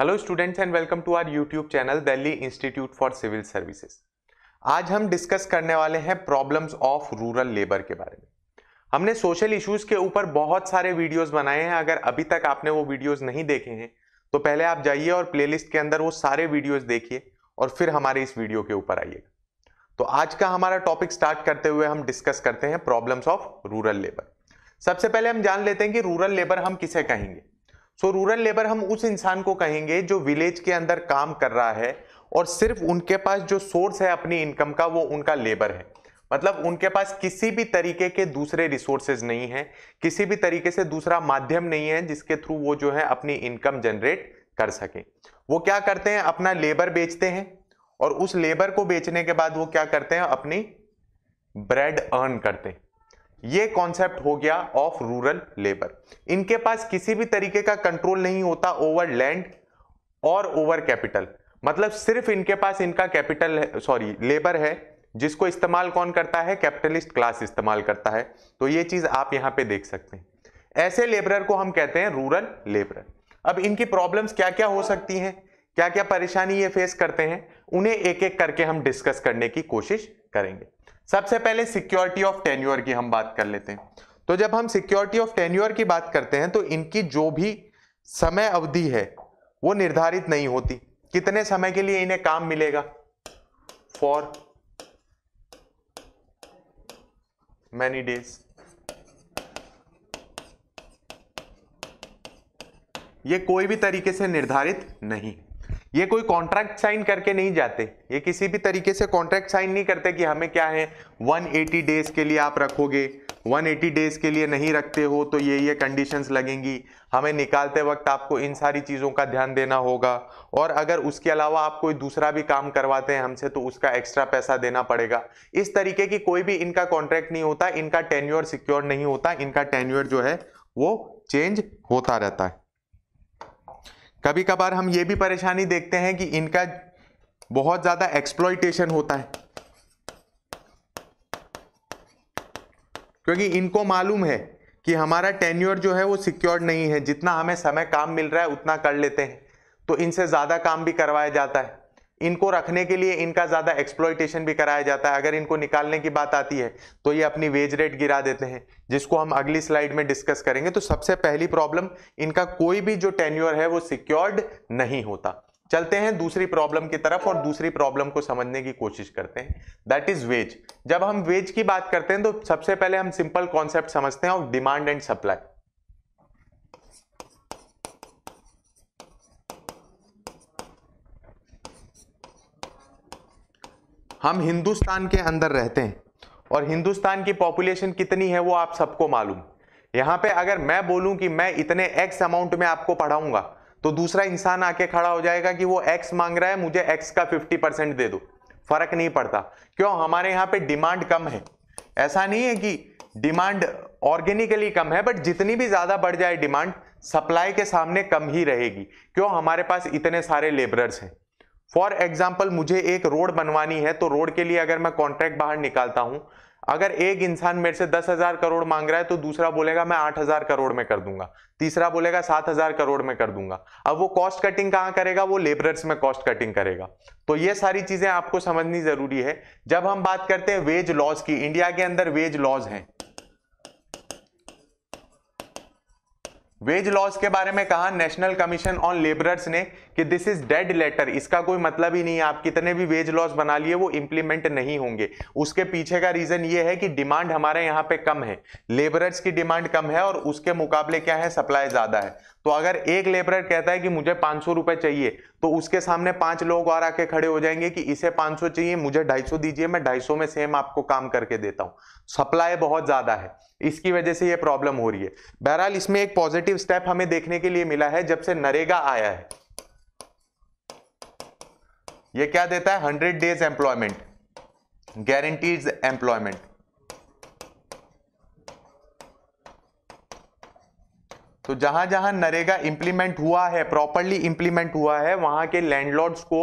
hello students and welcome to our YouTube channel Delhi Institute for Civil Services आज हम discuss करने वाले हैं प्रॉब्लम्स ऑफ रूरल लेबर के बारे में हमने सोशल इश्यूज के ऊपर बहुत सारे वीडियोस बनाए हैं अगर अभी तक आपने वो वीडियोस नहीं देखे हैं तो पहले आप जाइए और प्लेलिस्ट के अंदर वो सारे वीडियोज देखिए और फिर हमारे इस वीडियो के ऊपर आइएगा तो आज का हमारा टॉपिक स्टार्ट करते हुए हम डिस्कस करते हैं प्रॉब्लम्स ऑफ रूरल लेबर सबसे पहले हम जान लेते हैं कि रूरल लेबर हम किसे कहेंगे सो रूरल लेबर हम उस इंसान को कहेंगे जो विलेज के अंदर काम कर रहा है और सिर्फ उनके पास जो सोर्स है अपनी इनकम का वो उनका लेबर है मतलब उनके पास किसी भी तरीके के दूसरे रिसोर्सेज नहीं है किसी भी तरीके से दूसरा माध्यम नहीं है जिसके थ्रू वो जो है अपनी इनकम जनरेट कर सके वो क्या करते हैं अपना लेबर बेचते हैं और उस लेबर को बेचने के बाद वो क्या करते हैं अपनी ब्रेड अर्न करते हैं ये कॉन्सेप्ट हो गया ऑफ रूरल लेबर इनके पास किसी भी तरीके का कंट्रोल नहीं होता ओवर लैंड और ओवर कैपिटल मतलब सिर्फ इनके पास इनका कैपिटल सॉरी लेबर है जिसको इस्तेमाल कौन करता है कैपिटलिस्ट क्लास इस्तेमाल करता है तो ये चीज आप यहां पे देख सकते हैं ऐसे लेबरर को हम कहते हैं रूरल लेबरर अब इनकी प्रॉब्लम्स क्या क्या हो सकती हैं क्या क्या परेशानी ये फेस करते हैं उन्हें एक एक करके हम डिस्कस करने की कोशिश करेंगे सबसे पहले सिक्योरिटी ऑफ टेन्यूअर की हम बात कर लेते हैं तो जब हम सिक्योरिटी ऑफ टेन्यूअर की बात करते हैं तो इनकी जो भी समय अवधि है वो निर्धारित नहीं होती कितने समय के लिए इन्हें काम मिलेगा फॉर मैनी डेज ये कोई भी तरीके से निर्धारित नहीं ये कोई कॉन्ट्रैक्ट साइन करके नहीं जाते ये किसी भी तरीके से कॉन्ट्रैक्ट साइन नहीं करते कि हमें क्या है 180 डेज के लिए आप रखोगे 180 डेज के लिए नहीं रखते हो तो ये ये कंडीशंस लगेंगी हमें निकालते वक्त आपको इन सारी चीज़ों का ध्यान देना होगा और अगर उसके अलावा आप कोई दूसरा भी काम करवाते हैं हमसे तो उसका एक्स्ट्रा पैसा देना पड़ेगा इस तरीके की कोई भी इनका कॉन्ट्रैक्ट नहीं होता इनका टेन्यूअर सिक्योर नहीं होता इनका टेन्यूअर जो है वो चेंज होता रहता है कभी कभार हम ये भी परेशानी देखते हैं कि इनका बहुत ज़्यादा एक्सप्लॉयटेशन होता है क्योंकि इनको मालूम है कि हमारा टेन्यूअर जो है वो सिक्योर्ड नहीं है जितना हमें समय काम मिल रहा है उतना कर लेते हैं तो इनसे ज़्यादा काम भी करवाया जाता है इनको रखने के लिए इनका ज़्यादा एक्सप्लॉयटेशन भी कराया जाता है अगर इनको निकालने की बात आती है तो ये अपनी वेज रेट गिरा देते हैं जिसको हम अगली स्लाइड में डिस्कस करेंगे तो सबसे पहली प्रॉब्लम इनका कोई भी जो टेन्यूअर है वो सिक्योर्ड नहीं होता चलते हैं दूसरी प्रॉब्लम की तरफ और दूसरी प्रॉब्लम को समझने की कोशिश करते हैं दैट इज वेज जब हम वेज की बात करते हैं तो सबसे पहले हम सिंपल कॉन्सेप्ट समझते हैं ऑफ डिमांड एंड सप्लाई हम हिंदुस्तान के अंदर रहते हैं और हिंदुस्तान की पॉपुलेशन कितनी है वो आप सबको मालूम यहाँ पे अगर मैं बोलूँ कि मैं इतने एक्स अमाउंट में आपको पढ़ाऊंगा तो दूसरा इंसान आके खड़ा हो जाएगा कि वो एक्स मांग रहा है मुझे एक्स का फिफ्टी परसेंट दे दो फर्क नहीं पड़ता क्यों हमारे यहाँ पे डिमांड कम है ऐसा नहीं है कि डिमांड ऑर्गेनिकली कम है बट जितनी भी ज़्यादा बढ़ जाए डिमांड सप्लाई के सामने कम ही रहेगी क्यों हमारे पास इतने सारे लेबरर्स हैं फॉर एग्जाम्पल मुझे एक रोड बनवानी है तो रोड के लिए अगर मैं कॉन्ट्रैक्ट बाहर निकालता हूं अगर एक इंसान मेरे से दस हजार करोड़ मांग रहा है तो दूसरा बोलेगा मैं आठ हजार करोड़ में कर दूंगा तीसरा बोलेगा सात हजार करोड़ में कर दूंगा अब वो कॉस्ट कटिंग कहां करेगा वो लेबरर्स में कॉस्ट कटिंग करेगा तो ये सारी चीजें आपको समझनी जरूरी है जब हम बात करते हैं वेज लॉज की इंडिया के अंदर वेज लॉज है वेज लॉज के बारे में कहा नेशनल कमीशन ऑन लेबरर्स ने कि दिस इज डेड लेटर इसका कोई मतलब ही नहीं आप कितने भी वेज लॉस बना लिए वो इंप्लीमेंट नहीं होंगे उसके पीछे का रीजन ये है कि डिमांड हमारे यहाँ पे कम है लेबरर्स की डिमांड कम है और उसके मुकाबले क्या है सप्लाई ज्यादा है तो अगर एक लेबरर कहता है कि मुझे पांच सौ चाहिए तो उसके सामने पांच लोग और आके खड़े हो जाएंगे कि इसे पांच सौ चाहिए मुझे ढाई सौ दीजिए मैं ढाई सौ में सेम आपको काम करके देता हूँ सप्लाई बहुत ज़्यादा है इसकी वजह से यह प्रॉब्लम हो रही है बहरहाल इसमें एक पॉजिटिव स्टेप हमें देखने के लिए मिला है जब से नरेगा आया है ये क्या देता है hundred days employment guarantees employment तो जहां जहां नरेगा इंप्लीमेंट हुआ है प्रॉपरली इंप्लीमेंट हुआ है वहां के लैंडलॉर्ड्स को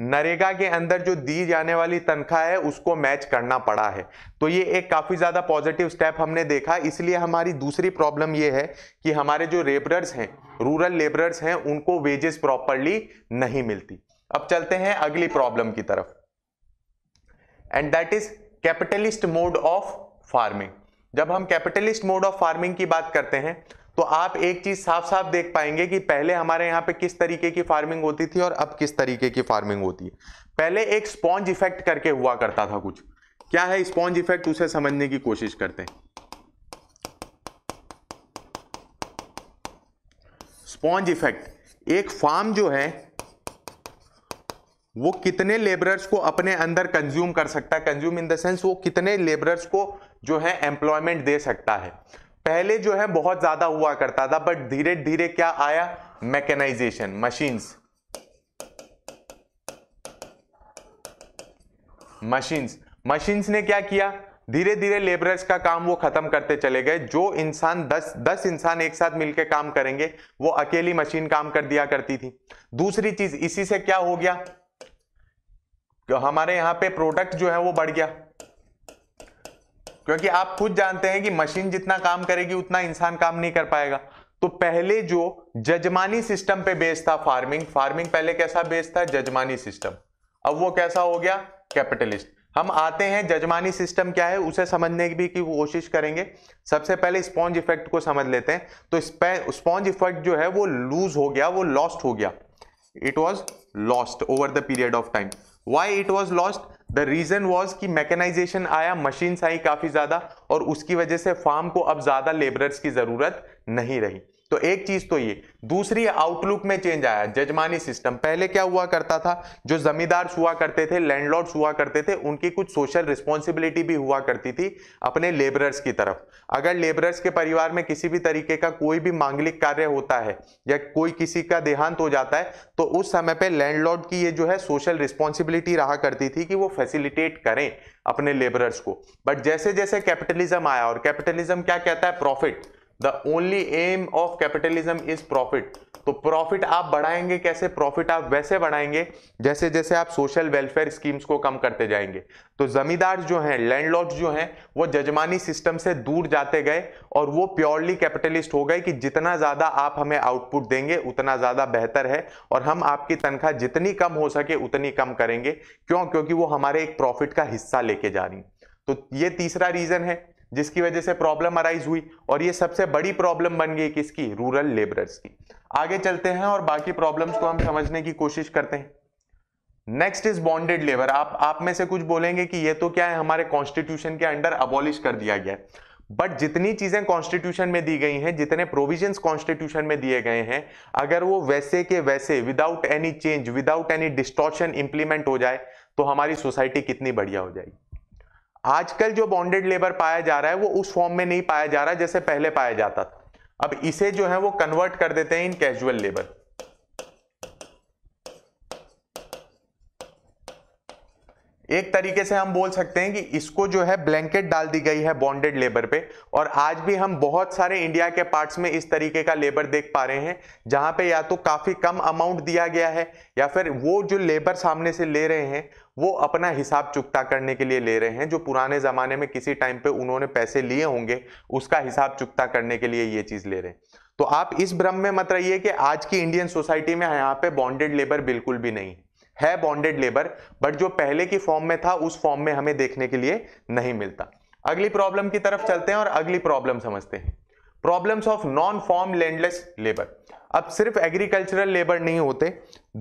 नरेगा के अंदर जो दी जाने वाली तनख्वाह है उसको मैच करना पड़ा है तो ये एक काफ़ी ज़्यादा पॉजिटिव स्टेप हमने देखा इसलिए हमारी दूसरी प्रॉब्लम ये है कि हमारे जो लेबरर्स हैं रूरल लेबरर्स हैं उनको वेजेस प्रॉपरली नहीं मिलती अब चलते हैं अगली प्रॉब्लम की तरफ and that is capitalist mode of farming जब हम कैपिटलिस्ट मोड ऑफ फार्मिंग की बात करते हैं तो आप एक चीज साफ साफ देख पाएंगे कि पहले हमारे यहां पे किस तरीके की फार्मिंग होती थी और अब किस तरीके की फार्मिंग होती है पहले एक स्पॉन्ज इफेक्ट करके हुआ करता था कुछ क्या है स्पॉन्ज इफेक्ट उसे समझने की कोशिश करते हैं स्पॉन्ज इफेक्ट एक फार्म जो है वो कितने लेबरर्स को अपने अंदर कंज्यूम कर सकता है कंज्यूम इन द सेंस वो कितने लेबरर्स को जो है एम्प्लॉयमेंट दे सकता है पहले जो है बहुत ज़्यादा हुआ करता था बट धीरे धीरे क्या आया मैकेनाइजेशन मशीन्स मशीन्स मशीन्स ने क्या किया धीरे धीरे लेबरर्स का काम वो खत्म करते चले गए जो इंसान 10 10 इंसान एक साथ मिलकर काम करेंगे वो अकेली मशीन काम कर दिया करती थी दूसरी चीज इसी से क्या हो गया हमारे यहां पे प्रोडक्ट जो है वो बढ़ गया क्योंकि आप खुद जानते हैं कि मशीन जितना काम करेगी उतना इंसान काम नहीं कर पाएगा तो पहले जो जजमानी सिस्टम पे बेस्ड था फार्मिंग फार्मिंग पहले कैसा बेस्ड था जजमानी सिस्टम अब वो कैसा हो गया कैपिटलिस्ट हम आते हैं जजमानी सिस्टम क्या है उसे समझने की भी की कोशिश करेंगे सबसे पहले स्पॉन्ज इफेक्ट को समझ लेते हैं तो स्पॉन्ज इफेक्ट जो है वो लूज हो गया वो लॉस्ट हो गया it was lost over the period of time why it was lost the reason was कि मैकेनाइजेशन आया मशीन्स आई काफ़ी ज़्यादा और उसकी वजह से फार्म को अब ज़्यादा लेबरर्स की ज़रूरत नहीं रही तो एक चीज तो ये दूसरी आउटलुक में चेंज आया जजमानी सिस्टम पहले क्या हुआ करता था जो जमींदार हुआ करते थे लैंडलॉर्ड्स हुआ करते थे उनकी कुछ सोशल रिस्पॉन्सिबिलिटी भी हुआ करती थी अपने लेबरर्स की तरफ अगर लेबरर्स के परिवार में किसी भी तरीके का कोई भी मांगलिक कार्य होता है या कोई किसी का देहांत हो जाता है तो उस समय पर लैंडलॉर्ड की ये जो है सोशल रिस्पॉन्सिबिलिटी रहा करती थी कि वो फैसिलिटेट करें अपने लेबरर्स को बट जैसे जैसे कैपिटलिज्म आया और कैपिटलिज्म क्या कहता है profit the only aim of capitalism is profit तो प्रॉफिट आप बढ़ाएंगे कैसे प्रॉफिट आप वैसे बढ़ाएंगे जैसे जैसे आप सोशल वेलफेयर स्कीम्स को कम करते जाएंगे तो जमींदार जो हैं लैंडलॉर्ड जो हैं वो जजमानी सिस्टम से दूर जाते गए और वो प्योरली कैपिटलिस्ट हो गए कि जितना ज़्यादा आप हमें आउटपुट देंगे उतना ज़्यादा बेहतर है और हम आपकी तनख्वाह जितनी कम हो सके उतनी कम करेंगे क्यों क्योंकि वो हमारे एक प्रॉफिट का हिस्सा लेके जा रही तो ये तीसरा रीज़न है जिसकी वजह से प्रॉब्लम अराइज हुई और ये सबसे बड़ी प्रॉब्लम बन गई किसकी रूरल लेबरर्स की आगे चलते हैं और बाकी प्रॉब्लम्स को हम समझने की कोशिश करते हैं नेक्स्ट इज बॉन्डेड लेबर आप आप में से कुछ बोलेंगे कि ये तो क्या है हमारे कॉन्स्टिट्यूशन के अंडर अबॉलिश कर दिया गया बट जितनी चीजें कॉन्स्टिट्यूशन में दी गई हैं जितने प्रोविजन कॉन्स्टिट्यूशन में दिए गए हैं अगर वो वैसे के वैसे without any change without any distortion implement हो जाए तो हमारी सोसाइटी कितनी बढ़िया हो जाएगी आजकल जो बॉन्डेड लेबर पाया जा रहा है वो उस फॉर्म में नहीं पाया जा रहा जैसे पहले पाया जाता था अब इसे जो है वो कन्वर्ट कर देते हैं इन कैजुअल लेबर एक तरीके से हम बोल सकते हैं कि इसको जो है ब्लैंकेट डाल दी गई है बॉन्डेड लेबर पे और आज भी हम बहुत सारे इंडिया के पार्ट्स में इस तरीके का लेबर देख पा रहे हैं जहां पे या तो काफ़ी कम अमाउंट दिया गया है या फिर वो जो लेबर सामने से ले रहे हैं वो अपना हिसाब चुकता करने के लिए ले रहे हैं जो पुराने ज़माने में किसी टाइम पे उन्होंने पैसे लिए होंगे उसका हिसाब चुकता करने के लिए ये चीज़ ले रहे हैं तो आप इस भ्रम में मत रहिए कि आज की इंडियन सोसाइटी में यहाँ पे बॉन्डेड लेबर बिल्कुल भी नहीं है बॉन्डेड लेबर बट जो पहले की फॉर्म में था उस फॉर्म में हमें देखने के लिए नहीं मिलता अगली प्रॉब्लम की तरफ चलते हैं और अगली प्रॉब्लम समझते हैं problems of non farm landless labour अब सिर्फ एग्रीकल्चरल लेबर नहीं होते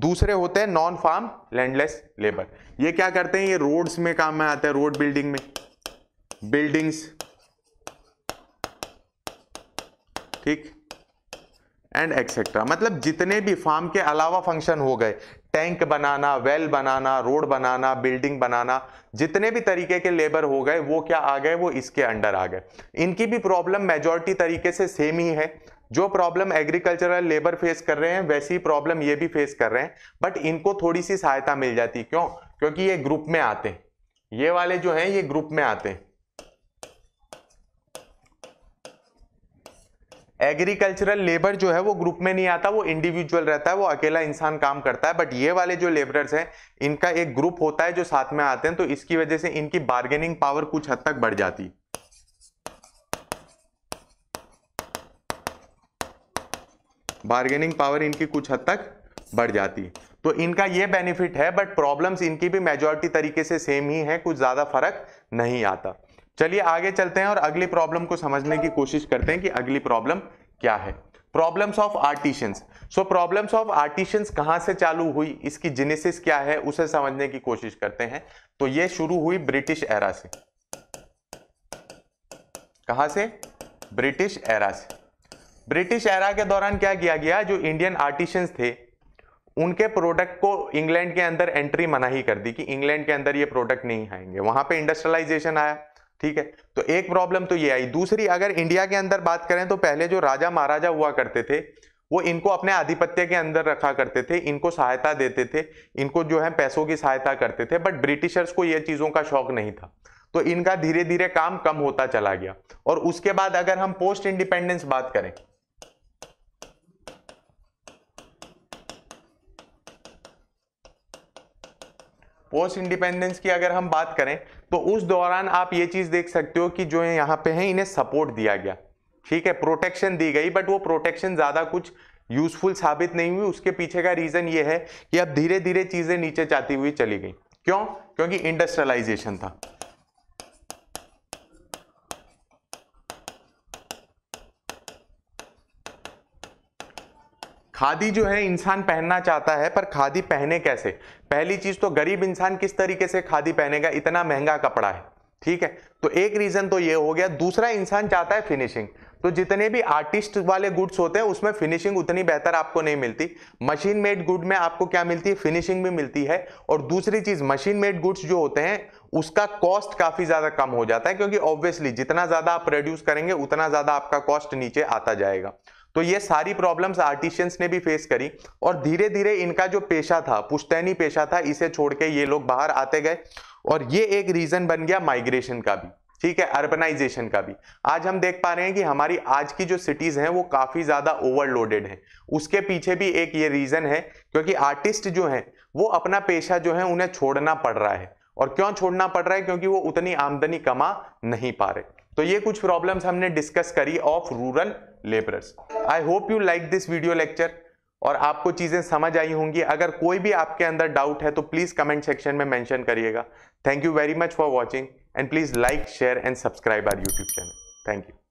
दूसरे होते हैं नॉन फार्म लैंडलेस लेबर ये क्या करते हैं ये रोड्स में काम में आता है रोड बिल्डिंग में बिल्डिंग्स ठीक एंड एक्सेट्रा मतलब जितने भी फार्म के अलावा फंक्शन हो गए टैंक बनाना वेल बनाना रोड बनाना बिल्डिंग बनाना जितने भी तरीके के लेबर हो गए वो क्या आ गए वो इसके अंडर आ गए इनकी भी प्रॉब्लम मेजोरिटी तरीके से सेम ही है जो प्रॉब्लम एग्रीकल्चरल लेबर फेस कर रहे हैं वैसी प्रॉब्लम ये भी फेस कर रहे हैं बट इनको थोड़ी सी सहायता मिल जाती क्यों क्योंकि ये ग्रुप में आते हैं ये वाले जो हैं ये ग्रुप में आते हैं एग्रीकल्चरल लेबर जो है वो ग्रुप में नहीं आता वो इंडिविजुअल रहता है वो अकेला इंसान काम करता है बट ये वाले जो लेबरर्स हैं इनका एक ग्रुप होता है जो साथ में आते हैं तो इसकी वजह से इनकी बार्गेनिंग पावर कुछ हद तक बढ़ जाती बार्गेनिंग पावर इनकी कुछ हद तक बढ़ जाती तो इनका ये बेनिफिट है बट प्रॉब्लम्स इनकी भी मेजोरिटी तरीके से सेम ही है कुछ ज़्यादा फर्क नहीं आता चलिए आगे चलते हैं और अगली प्रॉब्लम को समझने की कोशिश करते हैं कि अगली प्रॉब्लम क्या है problems of artisans so problems of artisans कहाँ से चालू हुई इसकी जिनेसिस क्या है उसे समझने की कोशिश करते हैं तो ये शुरू हुई ब्रिटिश एरा से कहा से ब्रिटिश एरा से ब्रिटिश एरा के दौरान क्या किया गया जो इंडियन आर्टिशंस थे उनके प्रोडक्ट को इंग्लैंड के अंदर एंट्री मना ही कर दी कि इंग्लैंड के अंदर ये प्रोडक्ट नहीं आएंगे वहां पे इंडस्ट्रियलाइजेशन आया ठीक है तो एक प्रॉब्लम तो ये आई दूसरी अगर इंडिया के अंदर बात करें तो पहले जो राजा महाराजा हुआ करते थे वो इनको अपने आधिपत्य के अंदर रखा करते थे इनको सहायता देते थे इनको जो है पैसों की सहायता करते थे बट ब्रिटिशर्स को ये चीज़ों का शौक नहीं था तो इनका धीरे धीरे काम कम होता चला गया और उसके बाद अगर हम पोस्ट इंडिपेंडेंस बात करें पोस्ट इंडिपेंडेंस की अगर हम बात करें तो उस दौरान आप ये चीज देख सकते हो कि जो यहाँ पे है इन्हें सपोर्ट दिया गया ठीक है प्रोटेक्शन दी गई बट वो प्रोटेक्शन ज्यादा कुछ यूजफुल साबित नहीं हुई उसके पीछे का रीजन ये है कि अब धीरे धीरे चीजें नीचे जाती हुई चली गई क्यों क्योंकि इंडस्ट्रियलाइजेशन था खादी जो है इंसान पहनना चाहता है पर खादी पहने कैसे पहली चीज तो गरीब इंसान किस तरीके से खादी पहनेगा इतना महंगा कपड़ा है ठीक है तो एक रीजन तो ये हो गया दूसरा इंसान चाहता है फिनिशिंग तो जितने भी आर्टिस्ट वाले गुड्स होते हैं उसमें फिनिशिंग उतनी बेहतर आपको नहीं मिलती मशीन मेड गुड में आपको क्या मिलती है फिनिशिंग भी मिलती है और दूसरी चीज मशीन मेड गुड्स जो होते हैं उसका कॉस्ट काफी ज्यादा कम हो जाता है क्योंकि ऑब्वियसली जितना ज्यादा आप प्रोड्यूस करेंगे उतना ज्यादा आपका कॉस्ट नीचे आता जाएगा तो ये सारी प्रॉब्लम्स आर्टिशियंस ने भी फेस करी और धीरे धीरे इनका जो पेशा था पुश्तैनी पेशा था इसे छोड़ के ये लोग बाहर आते गए और ये एक रीजन बन गया माइग्रेशन का भी ठीक है अर्बनाइजेशन का भी आज हम देख पा रहे हैं कि हमारी आज की जो सिटीज हैं वो काफी ज्यादा ओवरलोडेड है उसके पीछे भी एक ये रीजन है क्योंकि आर्टिस्ट जो है वो अपना पेशा जो है उन्हें छोड़ना पड़ रहा है और क्यों छोड़ना पड़ रहा है क्योंकि वो उतनी आमदनी कमा नहीं पा रहे तो ये कुछ प्रॉब्लम्स हमने डिस्कस करी of rural labourers I hope you like this video lecture और आपको चीज़ें समझ आई होंगी अगर कोई भी आपके अंदर डाउट है तो प्लीज़ कमेंट सेक्शन में मेंशन करिएगा thank you very much for watching and please like share and subscribe our YouTube channel thank you